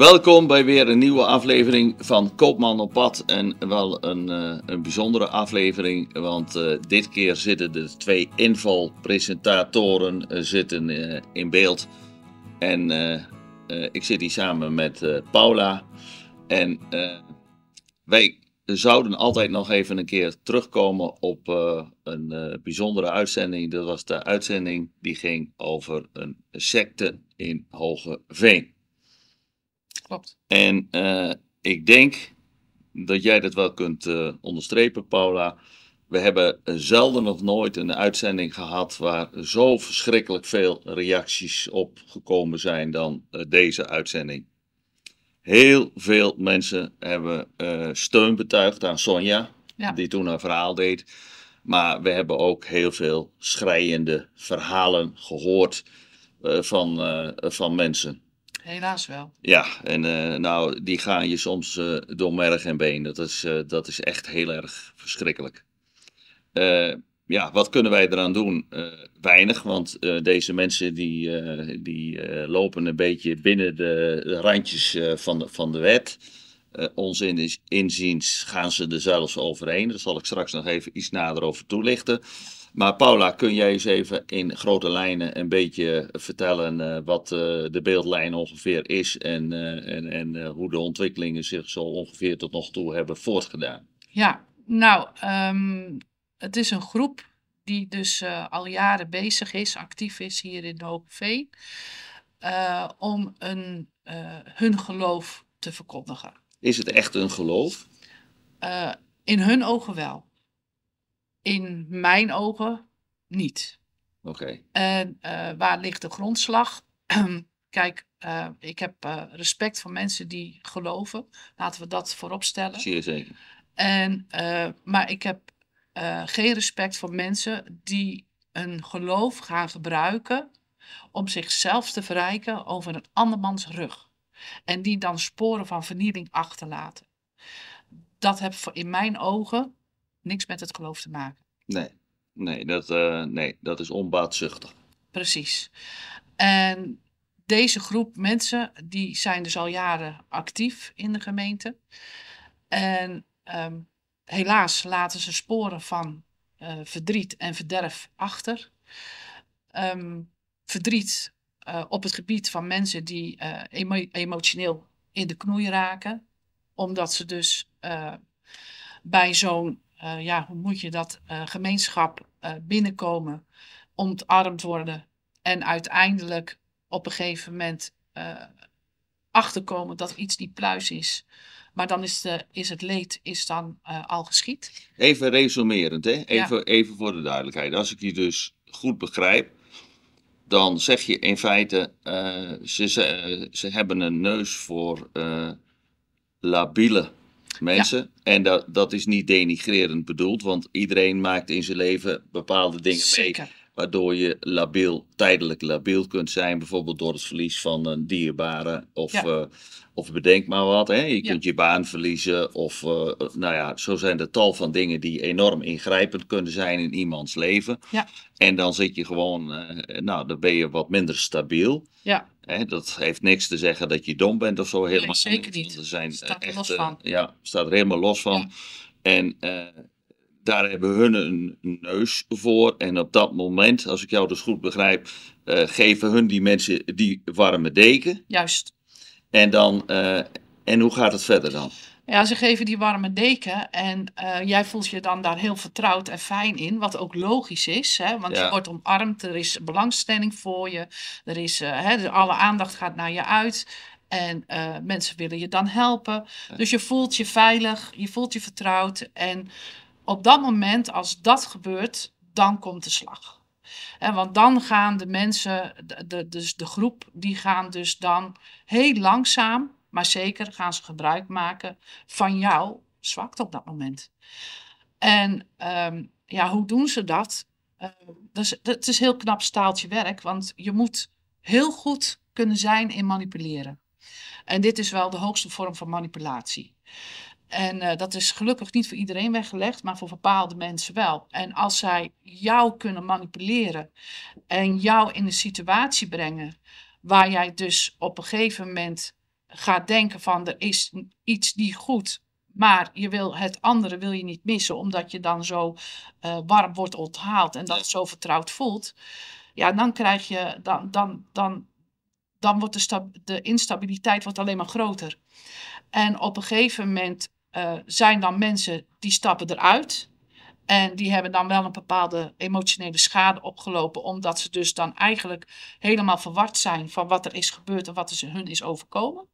Welkom bij weer een nieuwe aflevering van Koopman op Pad. En wel een, eh, een bijzondere aflevering, want eh, dit keer zitten de twee invalpresentatoren eh, zitten, in beeld. En ik zit hier samen met Paula. En wij zouden altijd nog even een keer terugkomen op een bijzondere uitzending. Dat was de uitzending die ging over een secte in Hoge Veen klopt. En eh, ik denk dat jij dat wel kunt eh, onderstrepen, Paula. We hebben eh, zelden of nooit een uitzending gehad waar zo verschrikkelijk veel reacties op gekomen zijn dan deze uitzending. Heel veel mensen hebben steun betuigd aan Sonja, die toen haar verhaal deed. Maar we hebben ook heel veel schrijende verhalen gehoord van, van mensen. Helaas wel. Ja, en eh, nou, die gaan je soms uh, door merg en been. Dat is, eh, dat is echt heel erg verschrikkelijk. ja, wat kunnen wij eraan doen? weinig, want deze mensen die, die lopen een beetje binnen de, randjes van, de, van de wet. ons inziens gaan ze er zelfs overheen. Daar zal ik straks nog even iets nader over toelichten. Maar Paula, kun jij eens even in grote lijnen een beetje vertellen eh, wat eh, de beeldlijn ongeveer is en, eh, en, en hoe de ontwikkelingen zich zo ongeveer tot nog toe hebben voortgedaan? Ja, nou, ehm, het is een groep die dus al jaren bezig is, actief is hier in Hogeveen, uh, om een, hun geloof te verkondigen. Is het echt een geloof? in hun ogen wel. In mijn ogen niet. Oké. En eh, waar ligt de grondslag? Kijk, eh, ik heb eh, respect voor mensen die geloven. Laten we dat voorop stellen. Zeer zeker. En, maar ik heb geen respect voor mensen die een geloof gaan gebruiken om zichzelf te verrijken over een andermans rug. En die dan sporen van vernieling achterlaten. Dat heb in mijn ogen niks met het geloof te maken. Nee, nee, dat, eh, nee, dat is onbaatzuchtig. Precies. En deze groep mensen, die zijn dus al jaren actief in de gemeente. En ehm, helaas laten ze sporen van eh, verdriet en verderf achter. Ehm, verdriet eh, op het gebied van mensen die emotioneel in de knoei raken, omdat ze dus bij zo'n eh, ja, hoe moet je dat eh, gemeenschap eh, binnenkomen, ontarmd worden en uiteindelijk op een gegeven moment achterkomen dat iets die pluis is. Maar dan is, de, is het leed is dan al geschied. Even resumerend, hè? Even, even voor de duidelijkheid. Als ik je dus goed begrijp, dan zeg je in feite, ze, ze, ze, hebben een neus voor labiele mensen. En dat, dat is niet denigrerend bedoeld, want iedereen maakt in zijn leven bepaalde dingen Zeker. mee waardoor je labiel, tijdelijk labiel kunt zijn, bijvoorbeeld door het verlies van een dierbare of, eh, of bedenk maar wat. Hè? Je kunt je baan verliezen of, eh, nou ja, zo zijn er tal van dingen die enorm ingrijpend kunnen zijn in iemands leven. Ja. En dan zit je gewoon, eh, nou, dan ben je wat minder stabiel. Ja. Hè? Dat heeft niks te zeggen dat je dom bent of zo, helemaal zeker niet. Er zijn, staat er echt, los van. Ja, staat er helemaal los van. En daar hebben hun een neus voor. En op dat moment, als ik jou dus goed begrijp, eh, geven hun die mensen die warme deken. Juist. En, dan, eh, en hoe gaat het verder dan? Ja, ze geven die warme deken en eh, jij voelt je dan daar heel vertrouwd en fijn in, wat ook logisch is, hè, want je wordt omarmd, er is belangstelling voor je, er is, hè, alle aandacht gaat naar je uit en mensen willen je dan helpen. Dus je voelt je veilig, je voelt je vertrouwd en op dat moment, als dat gebeurt, dan komt de slag. want dan gaan de mensen, de, dus de groep, die gaan dus dan heel langzaam, maar zeker gaan ze gebruik maken van jouw zwakte op dat moment. En ehm, ja, hoe doen ze dat? Uh, het is heel knap staaltje werk, want je moet heel goed kunnen zijn in manipuleren. En dit is wel de hoogste vorm van manipulatie. En eh, dat is gelukkig niet voor iedereen weggelegd, maar voor bepaalde mensen wel. En als zij jou kunnen manipuleren en jou in een situatie brengen waar jij dus op een gegeven moment gaat denken van er is iets niet goed, maar je wil het andere wil je niet missen omdat je dan zo eh, warm wordt onthaald en dat zo vertrouwd voelt. Ja, dan krijg je dan dan dan dan wordt de, de instabiliteit wordt alleen maar groter. En op een gegeven moment eh, zijn dan mensen die stappen eruit. En die hebben dan wel een bepaalde emotionele schade opgelopen, omdat ze dus dan eigenlijk helemaal verward zijn van wat er is gebeurd en wat er hun is overkomen.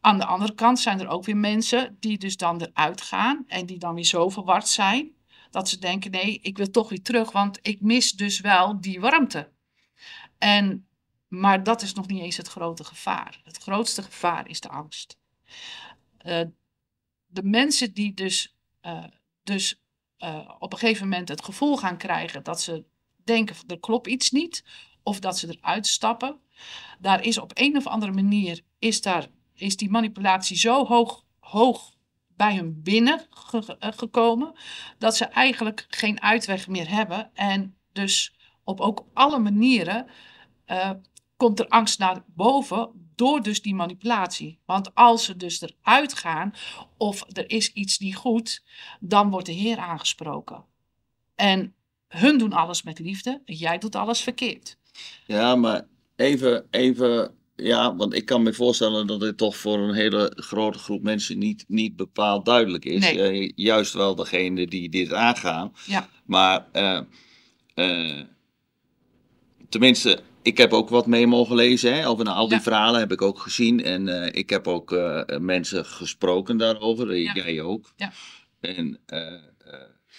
Aan de andere kant zijn er ook weer mensen die dus dan eruit gaan en die dan weer zo verward zijn dat ze denken: nee, ik wil toch weer terug, want ik mis dus wel die warmte. En, maar dat is nog niet eens het grote gevaar. Het grootste gevaar is de angst. Uh, de mensen die dus, eh, dus eh, op een gegeven moment het gevoel gaan krijgen dat ze denken er klopt iets niet of dat ze eruit stappen, daar is op een of andere manier is, daar, is die manipulatie zo hoog, hoog bij hun binnen eh, gekomen dat ze eigenlijk geen uitweg meer hebben en dus op ook alle manieren komt er angst naar boven door dus die manipulatie. Want als ze dus eruit gaan of er is iets niet goed, dan wordt de Heer aangesproken. En hun doen alles met liefde jij doet alles verkeerd. Ja, maar even, even ja, want ik kan me voorstellen dat dit toch voor een hele grote groep mensen niet, niet bepaald duidelijk is. Nee. Eh, juist wel degene die dit aangaan. Ja. Maar eh, eh, tenminste, ik heb ook wat mee mogen lezen. Hè, over al die verhalen heb ik ook gezien. En eh, ik heb ook eh, mensen gesproken daarover. Eh, jij ook. Ja. En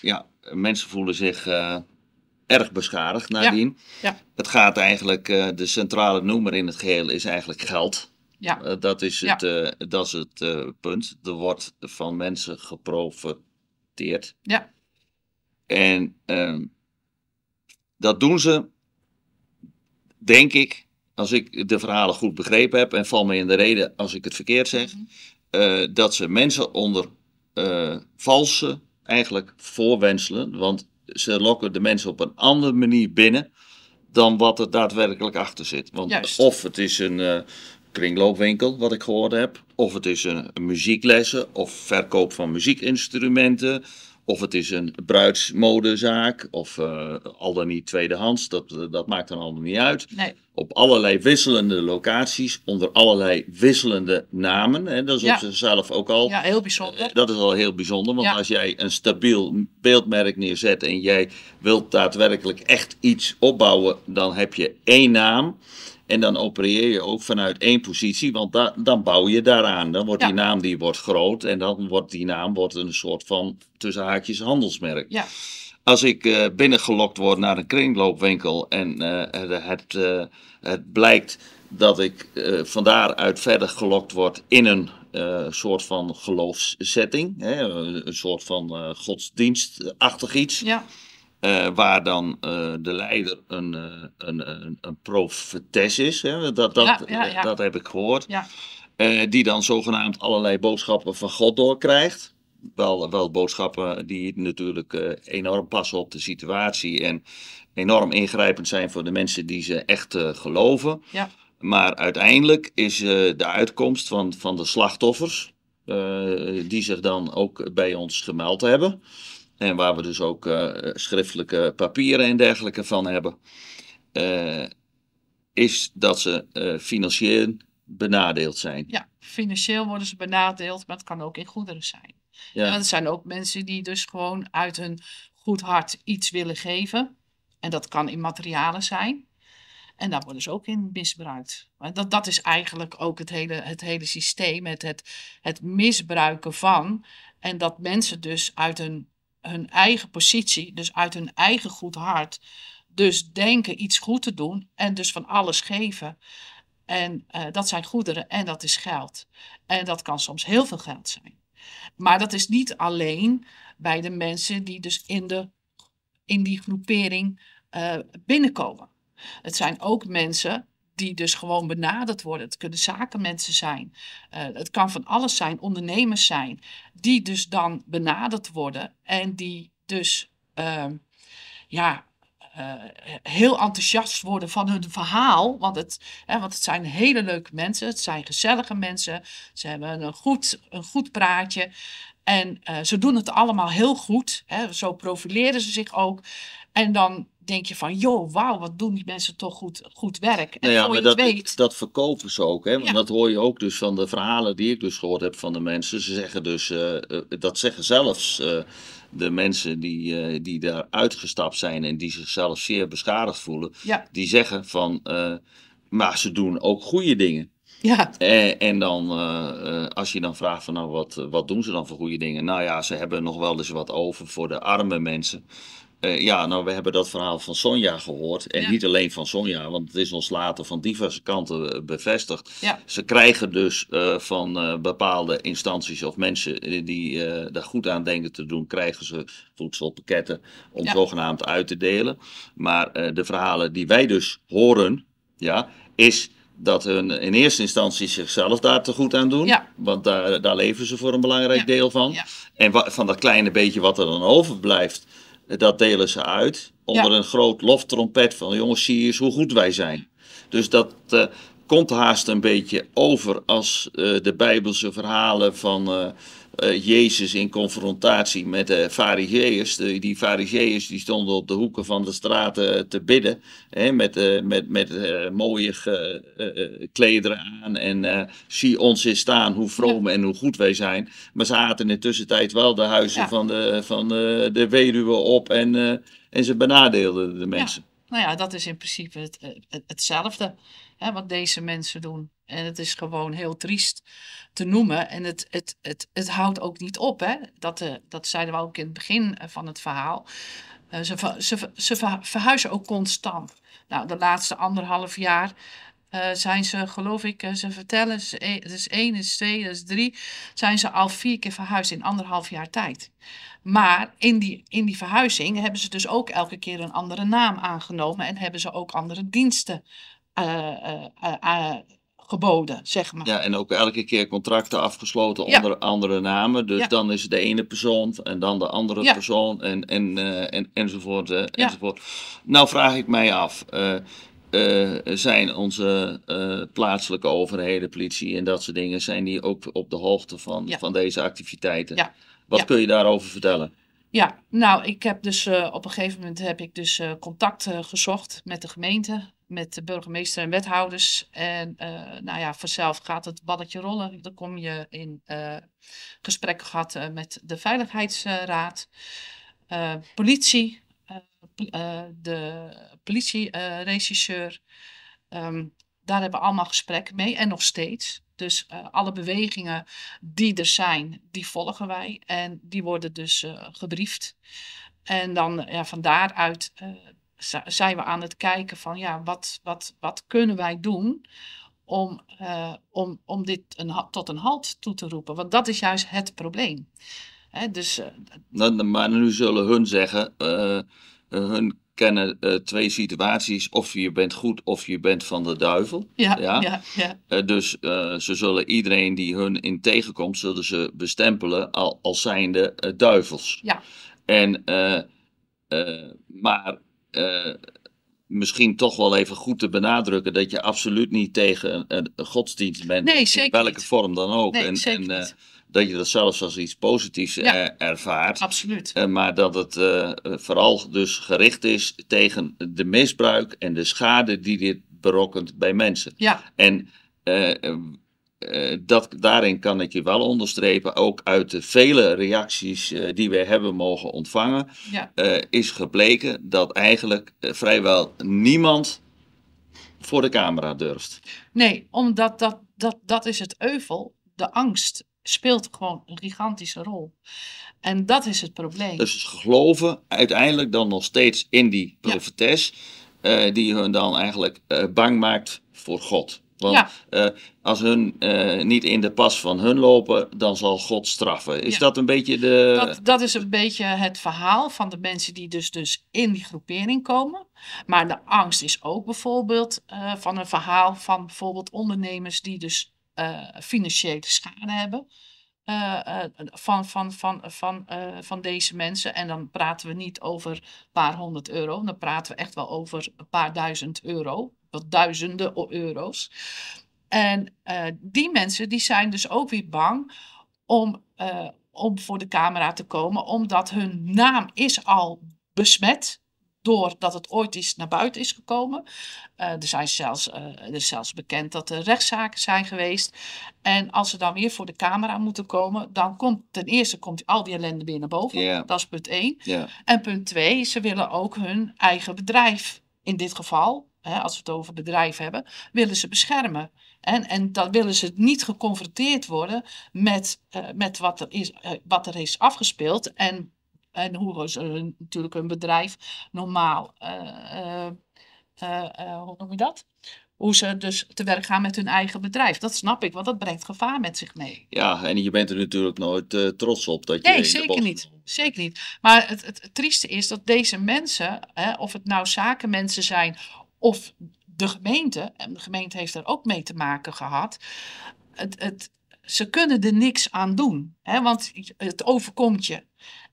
ja, mensen voelen zich erg beschadigd nadien. Ja. Het gaat eigenlijk, de centrale noemer in het geheel is eigenlijk geld. Ja. dat is het, dat is het punt. Er wordt van mensen geprofiteerd. Ja. En ehm, dat doen ze denk ik, als ik de verhalen goed begrepen heb, en val me in de reden als ik het verkeerd zeg, mhm. eh, dat ze mensen onder eh, valse eigenlijk voorwenselen. Want ze lokken de mensen op een andere manier binnen dan wat er daadwerkelijk achter zit. Want of het is een eh, kringloopwinkel, wat ik gehoord heb, of het is een muzieklessen, of verkoop van muziekinstrumenten. Of het is een bruidsmodezaak of eh, al dan niet tweedehands, dat, eh, dat maakt dan allemaal niet uit. Nee. Op allerlei wisselende locaties, onder allerlei wisselende namen. Hè, dat is op zichzelf ook al. Ja, heel bijzonder. Eh, dat is al heel bijzonder, want als jij een stabiel beeldmerk neerzet en jij wilt daadwerkelijk echt iets opbouwen, dan heb je één naam. En dan opereer je ook vanuit één positie, want dan bouw je daaraan. Dan wordt die naam die wordt groot en dan wordt die naam wordt een soort van tussen haakjes handelsmerk. Ja. Als ik eh, binnengelokt word naar een kringloopwinkel en eh, het, eh, het blijkt dat ik van daaruit verder gelokt word in een soort van geloofszetting, hè, een soort van godsdienstachtig iets. Ja eh, waar dan eh, de leider eh, een, een, een, profetes is. Hè? Dat, dat, dat heb ik gehoord. die dan zogenaamd allerlei boodschappen van God doorkrijgt. Wel, wel boodschappen die natuurlijk enorm passen op de situatie en enorm ingrijpend zijn voor de mensen die ze echt geloven. Maar uiteindelijk is de uitkomst van, van de slachtoffers, die zich dan ook bij ons gemeld hebben, en waar we dus ook eh, schriftelijke papieren en dergelijke van hebben. Eh, is dat ze eh, financieel benadeeld zijn. Ja, financieel worden ze benadeeld, maar het kan ook in goederen zijn. Ja. zijn ook mensen die dus gewoon uit hun goed hart iets willen geven. En dat kan in materialen zijn. En daar worden ze ook in misbruikt. dat, dat is eigenlijk ook het hele, het hele systeem, het, het, het misbruiken van. En dat mensen dus uit hun hun eigen positie, dus uit hun eigen goed hart, dus denken iets goed te doen en dus van alles geven. En eh, dat zijn goederen en dat is geld. En dat kan soms heel veel geld zijn. Maar dat is niet alleen bij de mensen die dus in, de, in die groepering eh, binnenkomen. Het zijn ook mensen die dus gewoon benaderd worden. Het kunnen zakenmensen zijn. Eh, het kan van alles zijn, ondernemers zijn. Die dus dan benaderd worden en die dus ehm, ja, eh, heel enthousiast worden van hun verhaal. Want het, hè, want het zijn hele leuke mensen. Het zijn gezellige mensen. Ze hebben een goed, een goed praatje. En eh, ze doen het allemaal heel goed. Hè. Zo profileren ze zich ook. En dan denk je van, joh, wauw, wat doen die mensen toch goed, goed werk. En nou ja, maar dat, weet... dat verkopen ze ook, hè? Want dat hoor je ook dus van de verhalen die ik dus gehoord heb van de mensen. Ze zeggen dus, eh, eh, dat zeggen zelfs eh, de mensen die, die daar uitgestapt zijn en die zichzelf zeer beschadigd voelen. Die zeggen van, maar ze doen ook goede dingen. Ja. En, en dan, als je dan vraagt van nou, wat, wat doen ze dan voor goede dingen? Nou ja, ze hebben nog wel eens wat over voor de arme mensen. Eh, ja, nou, we hebben dat verhaal van Sonja gehoord. En niet alleen van Sonja, want het is ons later van diverse kanten eh, bevestigd. Ze krijgen dus eh, van bepaalde instanties of mensen die daar goed aan denken te doen, krijgen ze voedselpakketten om zogenaamd uit te delen. Maar de verhalen die wij dus horen, ja, is dat hun in eerste instantie zichzelf daar te goed aan doen. Want daar, daar leven ze voor een belangrijk deel van. En van dat kleine beetje wat er dan overblijft, dat delen ze uit onder een groot loftrompet van jongens, zie eens hoe goed wij zijn. Dus dat eh, komt haast een beetje over als eh, de Bijbelse verhalen van eh, eh, Jezus in confrontatie met de fariseeërs. die fariseeërs die stonden op de hoeken van de straten eh, te bidden. Hè, met eh, met, met mooie klederen aan. En zie ons in staan hoe vroom en hoe goed wij zijn. Maar ze aten in tussentijd wel de huizen van, de, van de weduwe op. En, en ze benadeelden de mensen. Nou ja, dat is in principe hetzelfde hè, wat deze mensen doen. En het is gewoon heel triest te noemen. En het, het, het, het houdt ook niet op. Hè? Dat, uh, dat zeiden we ook in het begin eh, van het verhaal. Eh, ze, ze, ze verhuizen ook constant. Nou, de laatste anderhalf jaar zijn ze, geloof ik, ze vertellen, ze, e-, is één, is twee, het is drie, zijn ze al vier keer verhuisd in anderhalf jaar tijd. Maar in die, in die verhuizing hebben ze dus ook elke keer een andere naam aangenomen en hebben ze ook andere diensten uh, geboden, zeg maar. Ja, en ook elke keer contracten afgesloten onder andere namen. Dus dan is het de ene persoon en dan de andere persoon en, en, eh, en, enzovoort, uh, enzovoort. Nou vraag ik mij af, eh, zijn onze plaatselijke overheden, politie en dat soort dingen, zijn die ook op de hoogte van, van deze activiteiten? Wat kun je daarover vertellen? Ja, nou, ik heb dus op een gegeven moment heb ik dus contact gezocht met de gemeente met de burgemeester en wethouders. En eh, nou ja, vanzelf gaat het balletje rollen. Dan kom je in uh, gesprekken gehad eh, met de Veiligheidsraad, politie, de politieregisseur. Um, ehm, daar hebben we allemaal gesprekken mee en nog steeds. Dus alle bewegingen die er zijn, die volgen wij en die worden dus gebriefd. En dan ja, van daaruit zijn we aan het kijken van ja, wat, wat, wat kunnen wij doen om, eh, om, om dit een, tot een halt toe te roepen? Want dat is juist het probleem. Hè, dus, nou, maar nu zullen hun zeggen, eh, hun kennen twee situaties, of je bent goed of je bent van de duivel. Ja, ja? ja, dus ze zullen iedereen die hun in tegenkomt, zullen ze bestempelen al, als zijnde duivels. Ja. En, maar eh, misschien toch wel even goed te benadrukken dat je absoluut niet tegen een, godsdienst bent. Nee, in welke vorm dan ook. en, eh, dat je dat zelfs als iets positiefs eh, ervaart. Absoluut. maar dat het vooral dus gericht is tegen de misbruik en de schade die dit berokkent bij mensen. Ja. En eh, dat, daarin kan ik je wel onderstrepen, ook uit de vele reacties eh, die we hebben mogen ontvangen, eh, is gebleken dat eigenlijk vrijwel niemand voor de camera durft. Nee, omdat dat, dat, dat is het euvel, de angst speelt gewoon een gigantische rol. En dat is het probleem. Dus geloven uiteindelijk dan nog steeds in die profetes, die hun dan eigenlijk bang maakt voor God. Want eh, als hun eh, niet in de pas van hun lopen, dan zal God straffen. Is dat een beetje de. Dat, dat is een beetje het verhaal van de mensen die dus, dus in die groepering komen. Maar de angst is ook bijvoorbeeld eh, van een verhaal van bijvoorbeeld ondernemers die dus financiële schade hebben. van, van, van, van, van deze mensen. En dan praten we niet over een paar honderd euro, dan praten we echt wel over een paar duizend euro wel duizenden euro's. En eh, die mensen die zijn dus ook weer bang om, eh, om voor de camera te komen, omdat hun naam is al besmet doordat het ooit eens naar buiten is gekomen. Eh, er, zijn zelfs, er is zelfs bekend dat er rechtszaken zijn geweest. En als ze dan weer voor de camera moeten komen, dan komt ten eerste komt al die ellende weer naar boven. Dat is punt één En punt twee ze willen ook hun eigen bedrijf in dit geval hè, als we het over bedrijven hebben, willen ze beschermen. En, en dan willen ze niet geconfronteerd worden met, eh, met wat, er is, eh, wat er is afgespeeld en, en hoe ze natuurlijk een bedrijf normaal, eh, hoe noem je dat? Hoe ze dus te werk gaan met hun eigen bedrijf. Dat snap ik, want dat brengt gevaar met zich mee. Ja, en je bent er natuurlijk nooit trots op dat je. Nee, zeker niet. Zeker niet. Maar het, het, het, trieste is dat deze mensen, hè, of het nou zakenmensen zijn of de gemeente, en de gemeente heeft daar ook mee te maken gehad. Het, het, ze kunnen er niks aan doen, hè, want het overkomt je.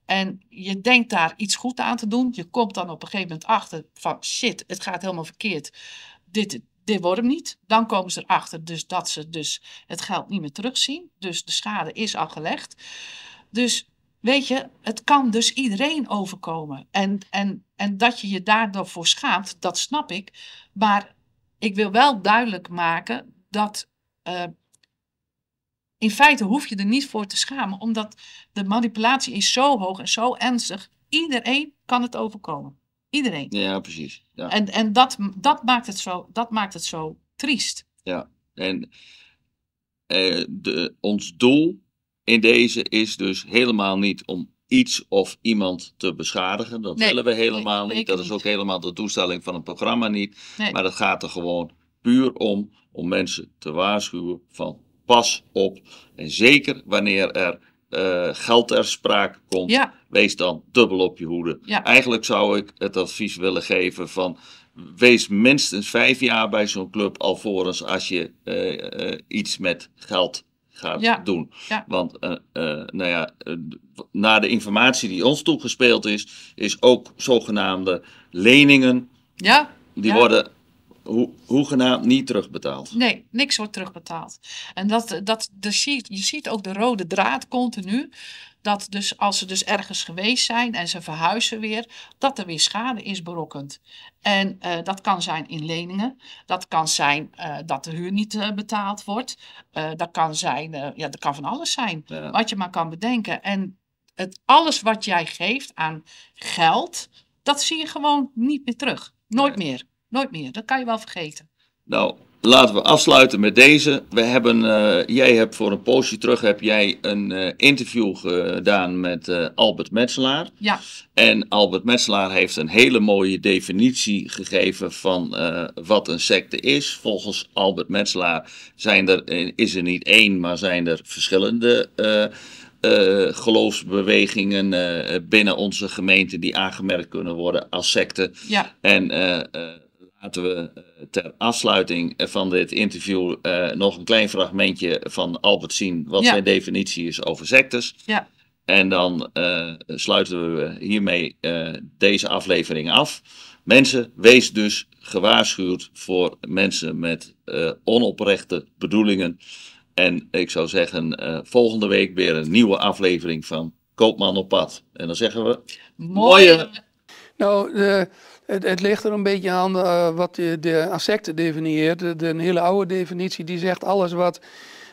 En je denkt daar iets goed aan te doen. Je komt dan op een gegeven moment achter van shit, het gaat helemaal verkeerd. Dit, dit wordt hem niet. Dan komen ze erachter dus dat ze dus het geld niet meer terugzien. Dus de schade is al gelegd. Dus Weet je, het kan dus iedereen overkomen. En, en, en dat je je daarvoor schaamt, dat snap ik. Maar ik wil wel duidelijk maken dat eh, in feite hoef je er niet voor te schamen, omdat de manipulatie is zo hoog en zo ernstig. Iedereen kan het overkomen. Iedereen. Ja, precies. Ja. En, en dat, dat, maakt het zo, dat maakt het zo triest. Ja, en eh, de, ons doel in deze is dus helemaal niet om iets of iemand te beschadigen. Dat willen we helemaal niet. Dat is ook helemaal de doelstelling van het programma niet. Maar het gaat er gewoon puur om om mensen te waarschuwen van pas op. En zeker wanneer er uh, geld ter sprake komt, wees dan dubbel op je hoede. Eigenlijk zou ik het advies willen geven van wees minstens vijf jaar bij zo'n club alvorens als je eh, eh, iets met geld gaat doen. Want uh, nou ja, eh, naar de informatie die ons toegespeeld is, is ook zogenaamde leningen. Ja. Die worden hoe hoegenaamd niet terugbetaald. Nee, niks wordt terugbetaald. En dat, dat, de, je ziet ook de rode draad continu dat dus als ze dus ergens geweest zijn en ze verhuizen weer, dat er weer schade is berokkend. En eh, dat kan zijn in leningen, dat kan zijn eh, dat de huur niet eh, betaald wordt, dat kan zijn, ja, dat kan van alles zijn, wat je maar kan bedenken. En het, alles wat jij geeft aan geld, dat zie je gewoon niet meer terug. Nooit meer, nooit meer. Dat kan je wel vergeten. Nou, Laten we afsluiten met deze. We hebben, eh, jij hebt voor een poosje terug heb jij een eh, interview gedaan met eh, Albert Metselaar. Ja. En Albert Metselaar heeft een hele mooie definitie gegeven van wat een secte is. Volgens Albert Metselaar zijn er, is er niet één, maar zijn er verschillende geloofsbewegingen binnen onze gemeente die aangemerkt kunnen worden als secte. Ja. En Laten we eh, ter afsluiting van dit interview eh, nog een klein fragmentje van Albert zien, wat zijn definitie is over sectes. Ja. En dan eh, sluiten we hiermee deze aflevering af. Mensen, wees dus gewaarschuwd voor mensen met onoprechte bedoelingen. En ik zou zeggen, volgende week weer een nieuwe aflevering van Koopman op pad. En dan zeggen we. Mooie. Nou, de het, ligt er een beetje aan eh, wat de, de insecten definieert. De, hele oude definitie die zegt alles wat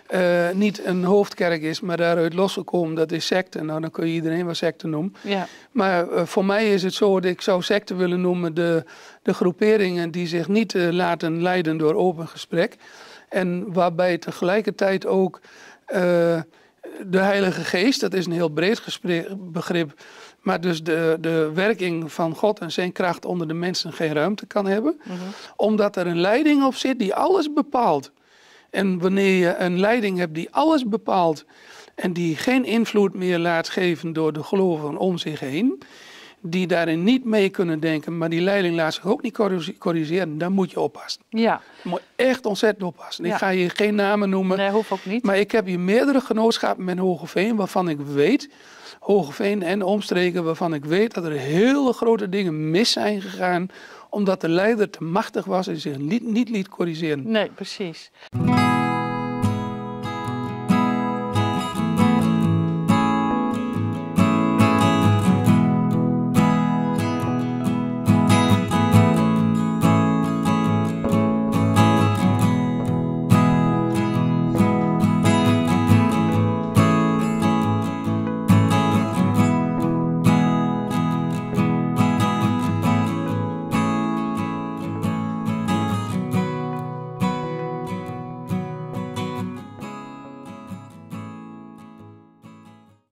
eh, niet een hoofdkerk is, maar daaruit losgekomen, dat is secte. Nou, dan kun je iedereen wel secte noemen. Ja. Maar eh, voor mij is het zo dat ik zou secte willen noemen de, de groeperingen die zich niet laten leiden door open gesprek. En waarbij tegelijkertijd ook de Heilige Geest, dat is een heel breed begrip, maar dus de, de werking van God en zijn kracht onder de mensen geen ruimte kan hebben. Mhm. Omdat er een leiding op zit die alles bepaalt. En wanneer je een leiding hebt die alles bepaalt en die geen invloed meer laat geven door de geloven om zich heen, die daarin niet mee kunnen denken, maar die leiding laat zich ook niet corrigeren, dan moet je oppassen. Ja. Je moet echt ontzettend oppassen. Ik ga je geen namen noemen. Nee, hoeft ook niet. Maar ik heb hier meerdere genootschappen met Hogeveen waarvan ik weet, Hogeveen en omstreken, waarvan ik weet dat er hele grote dingen mis zijn gegaan, omdat de leider te machtig was en zich niet, niet liet corrigeren. Nee, precies.